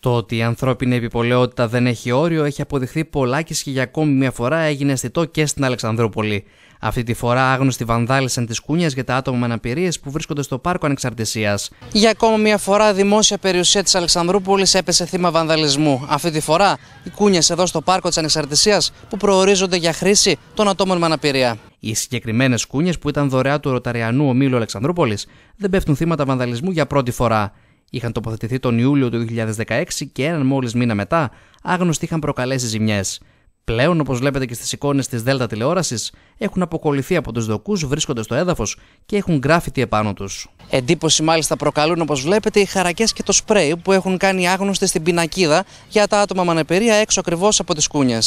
Το ότι η ανθρώπινη επιπολαιότητα δεν έχει όριο έχει αποδειχθεί πολλά και για ακόμη μια φορά έγινε αισθητό και στην Αλεξανδρούπολη. Αυτή τη φορά άγνωστοι βανδάλισαν τις κούνιες για τα άτομα με αναπηρίες που βρίσκονται στο πάρκο Ανεξαρτησίας. Για ακόμα μια φορά, δημόσια περιουσία της Αλεξανδρούπολης έπεσε θύμα βανδαλισμού. Αυτή τη φορά, οι κούνιες εδώ στο πάρκο της Ανεξαρτησίας που προορίζονται για χρήση των ατόμων με αναπηρία. Οι συγκεκριμένες κούνιες που ήταν δωρεά του Ροταριανού ομίλου Αλεξανδρούπολης δεν πέφτουν θύματα βανδαλισμού για πρώτη φορά είχαν τοποθετηθεί τον Ιούλιο του 2016 και έναν μόλις μήνα μετά άγνωστοι είχαν προκαλέσει ζημιές. Πλέον, όπως βλέπετε και στις εικόνες της ΔΕΛΤΑ τηλεόρασης, έχουν αποκολληθεί από τους δοκούς, βρίσκονται στο έδαφος και έχουν γκράφιτι επάνω τους. Εντύπωση μάλιστα προκαλούν, όπως βλέπετε, οι χαρακές και το σπρέι που έχουν κάνει άγνωστοι στην πινακίδα για τα άτομα με έξω ακριβώς από τις κούνιες.